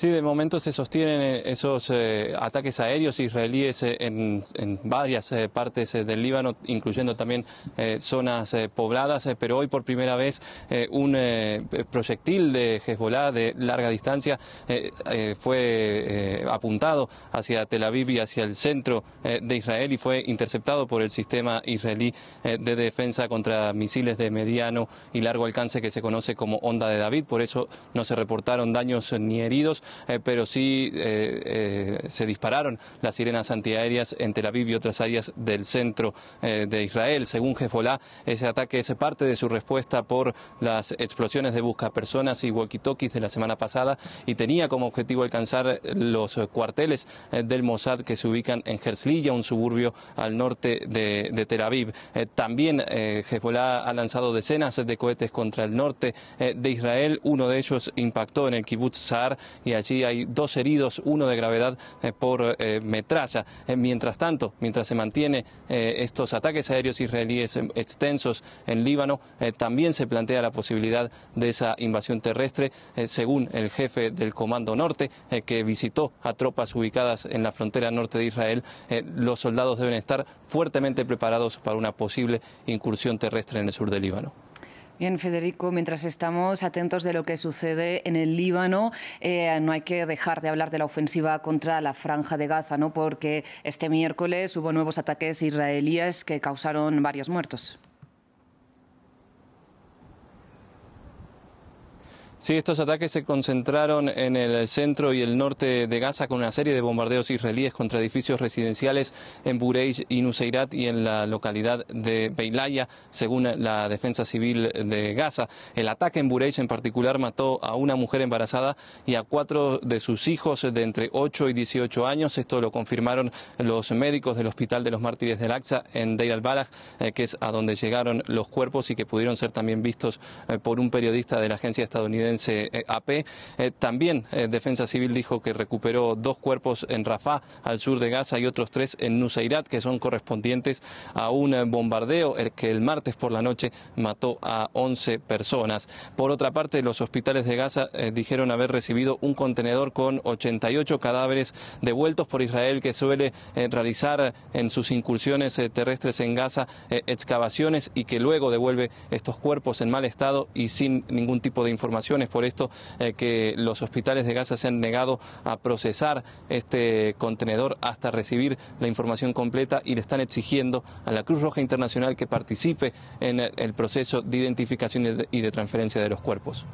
Sí, de momento se sostienen eh, esos eh, ataques aéreos israelíes eh, en, varias partes del Líbano, incluyendo también zonas pobladas, pero hoy por primera vez un proyectil de Hezbollah de larga distancia fue apuntado hacia Tel Aviv y hacia el centro de Israel y fue interceptado por el sistema israelí de defensa contra misiles de mediano y largo alcance que se conoce como Onda de David. Por eso no se reportaron daños ni heridos eh, pero sí eh, eh, se dispararon las sirenas antiaéreas en Tel Aviv y otras áreas del centro de Israel. Según Hezbollah, ese ataque es parte de su respuesta por las explosiones de busca personas y walkie de la semana pasada y tenía como objetivo alcanzar los cuarteles del Mossad que se ubican en Herzliya, un suburbio al norte de, Tel Aviv. también Hezbollah ha lanzado decenas de cohetes contra el norte de Israel. Uno de ellos impactó en el kibbutz Sar y allí hay dos heridos, uno de gravedad eh, por eh, metralla. Eh, mientras tanto, mientras se mantienen estos ataques aéreos israelíes em, extensos en Líbano, también se plantea la posibilidad de esa invasión terrestre, según el jefe del Comando Norte, que visitó a tropas ubicadas en la frontera norte de Israel. los soldados deben estar fuertemente preparados para una posible incursión terrestre en el sur de Líbano. Bien, Federico, mientras estamos atentos de lo que sucede en el Líbano, eh, no hay que dejar de hablar de la ofensiva contra la franja de Gaza, ¿no? porque este miércoles hubo nuevos ataques israelíes que causaron varios muertos. Sí, estos ataques se concentraron en el centro y el norte de Gaza con una serie de bombardeos israelíes contra edificios residenciales en Bureish y Nuseirat y en la localidad de Beilaya, según la Defensa Civil de Gaza. El ataque en Bureish en particular mató a una mujer embarazada y a cuatro de sus hijos de entre 8 y 18 años. Esto lo confirmaron los médicos del Hospital de los Mártires del Aqsa en Deir al-Balaj, eh, que es a donde llegaron los cuerpos y que pudieron ser también vistos eh, por un periodista de la agencia estadounidense eh, AP. Eh, también eh, Defensa Civil dijo que recuperó dos cuerpos en Rafah, al sur de Gaza, y otros tres en Nusairat, que son correspondientes a un bombardeo que el martes por la noche mató a 11 personas. Por otra parte, los hospitales de Gaza dijeron haber recibido un contenedor con 88 cadáveres devueltos por Israel, que suele realizar en sus incursiones terrestres en Gaza excavaciones y que luego devuelve estos cuerpos en mal estado y sin ningún tipo de información por esto eh, que los hospitales de Gaza se han negado a procesar este contenedor hasta recibir la información completa y le están exigiendo a la Cruz Roja Internacional que participe en el proceso de identificación y de transferencia de los cuerpos.